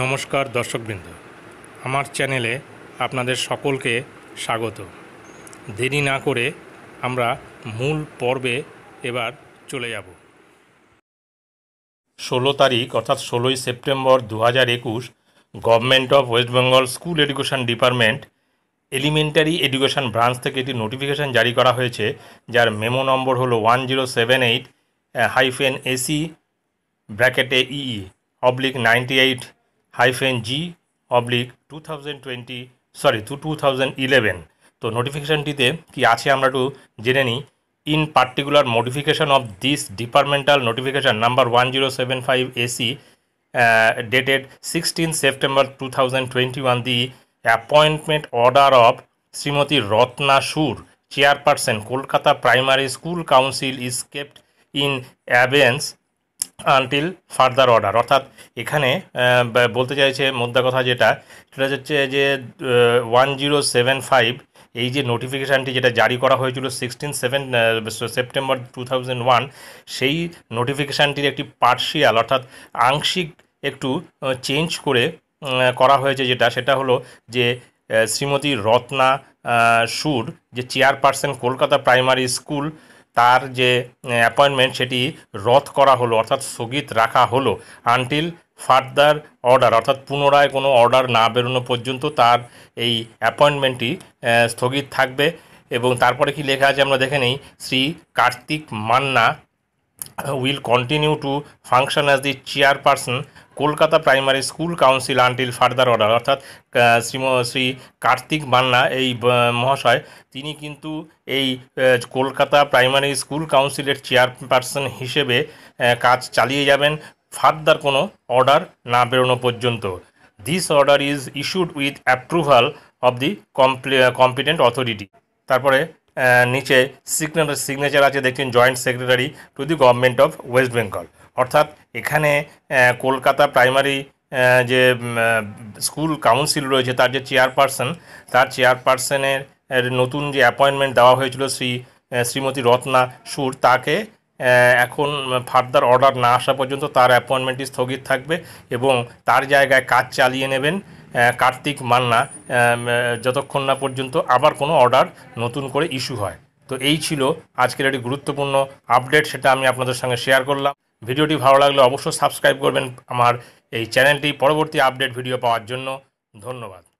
নমস্কার দর্শকবৃন্দ আমার চ্যানেলে আপনাদের সকলকে স্বাগত দেরি না করে আমরা মূল পর্বে এবার চলে যাব ষোলো তারিখ অর্থাৎ ষোলোই সেপ্টেম্বর দু হাজার একুশ government of West Bengal school education department elementary education branch থেকে একটি নোটিফিকেশান জারি করা হয়েছে যার মেমো নম্বর হলো one zero seven eight hyphen AC ব্র্যাকেটে E oblique ninety eight hyphen G oblique two thousand twenty sorry two two thousand eleven তো নোটিফিকেশানটিতে কি আছে আমরা একটু জেনে নিই in particular modification of this departmental notification number one zero seven five AC dated sixteen September two thousand twenty one the appointment order of Shrimati Ratna Sur chairperson Kolkata primary school council is kept in অ্যাভেন্স until further order অর্থাৎ এখানে বলতে চাইছে মোদ্দা কথা যেটা সেটা হচ্ছে যে ওয়ান জিরো সেভেন ফাইভ এই যে নোটিফিকেশানটি যেটা জারি করা হয়েছিল sixteen seven September two thousand one সেই নোটিফিকেশানটির একটি পার্শিয়াল অর্থাৎ আংশিক একটু চেঞ্জ করে করা হয়েছে যেটা সেটা হলো যে শ্রীমতী রত্না সুর যে চেয়ারপারসন কলকাতা প্রাইমারি স্কুল তার যে অ্যাপয়েন্টমেন্ট সেটি রদ করা হলো অর্থাৎ স্থগিত রাখা হলো আনটিল ফার্দার অর্ডার অর্থাৎ পুনরায় কোনো অর্ডার না বেরোনো পর্যন্ত তার এই অ্যাপয়েন্টমেন্টটি স্থগিত থাকবে এবং তারপরে কি লেখা আছে আমরা দেখে নেই Shri Kartik Manna will continue to function as the chairperson Kolkata primary school council until further order অর্থাৎ শ্রী শ্রী কার্তিক মান্না এই মহাশয় তিনি কিন্তু এই কলকাতা প্রাইমারি স্কুল কাউন্সিলের চেয়ারপারসন হিসেবে কাজ চালিয়ে যাবেন ফার্দার কোনো অর্ডার না বেরোনো পর্যন্ত this order is issued with approval of the competent authority তারপরে নিচে সিগনেচার সিগনেচার আছে দেখছেন joint secretary to the government of West Bengal অর্থাৎ এখানে কলকাতা প্রাইমারি যে স্কুল কাউন্সিল রয়েছে তার যে চেয়ারপারসন তার চেয়ারপারসনের নতুন যে অ্যাপয়েন্টমেন্ট দেওয়া হয়েছিল শ্রী শ্রীমতী রত্না সুর তাকে এখন ফার্দার অর্ডার না আসা পর্যন্ত তার অ্যাপয়েন্টমেন্টটি স্থগিত থাকবে এবং তার জায়গায় কাজ চালিয়ে নেবেন কার্তিক মান্না যতক্ষণ না পর্যন্ত আবার কোনো অর্ডার নতুন করে ইস্যু হয় তো এই ছিল আজকের একটি গুরুত্বপূর্ণ আপডেট সেটা আমি আপনাদের সঙ্গে শেয়ার করলাম ভিডিওটি ভালো লাগলে অবশ্যই সাবস্ক্রাইব করবেন আমার এই চ্যানেলটি পরবর্তী আপডেট ভিডিও পাওয়ার জন্য ধন্যবাদ